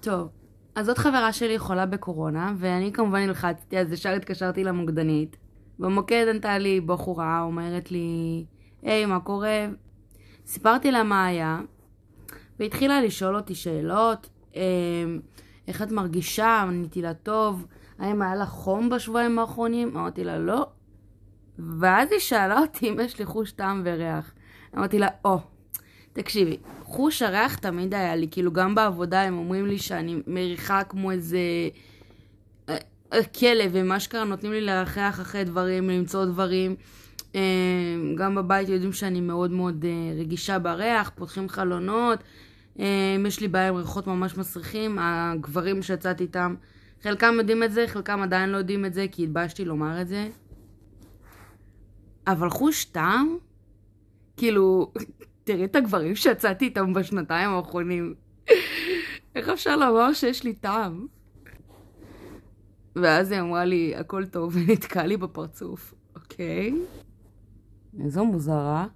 טוב, אז זאת חברה שלי חולה בקורונה, ואני כמובן נלחצתי, אז ישר התקשרתי למוקדנית. במוקד ענתה לי בחורה, אומרת לי, היי, מה קורה? סיפרתי לה מה היה, והתחילה לשאול אותי שאלות, אמ, איך את מרגישה? עניתי לה, טוב, האם היה לה חום בשבועיים האחרונים? אמרתי לה, לא. ואז היא שאלה אותי אם יש לי חוש טעם וריח. אמרתי לה, או, oh, תקשיבי, חוש הריח תמיד היה לי, כאילו גם בעבודה הם אומרים לי שאני מריחה כמו איזה אה, אה, כלב, ומה שקרה נותנים לי לרחח אחרי דברים, למצוא דברים. אה, גם בבית יודעים שאני מאוד מאוד רגישה בריח, פותחים חלונות, אם יש לי בעיה עם ריחות ממש מסריחים, הגברים שיצאתי איתם, חלקם יודעים את זה, חלקם עדיין לא יודעים את זה, כי התביישתי לומר את זה. אבל חוש טעם? כאילו, תראי את הגברים שיצאתי איתם בשנתיים האחרונים. איך אפשר לומר שיש לי טעם? ואז היא אמרה לי, הכל טוב, ונתקע לי בפרצוף. אוקיי? איזו מוזרה.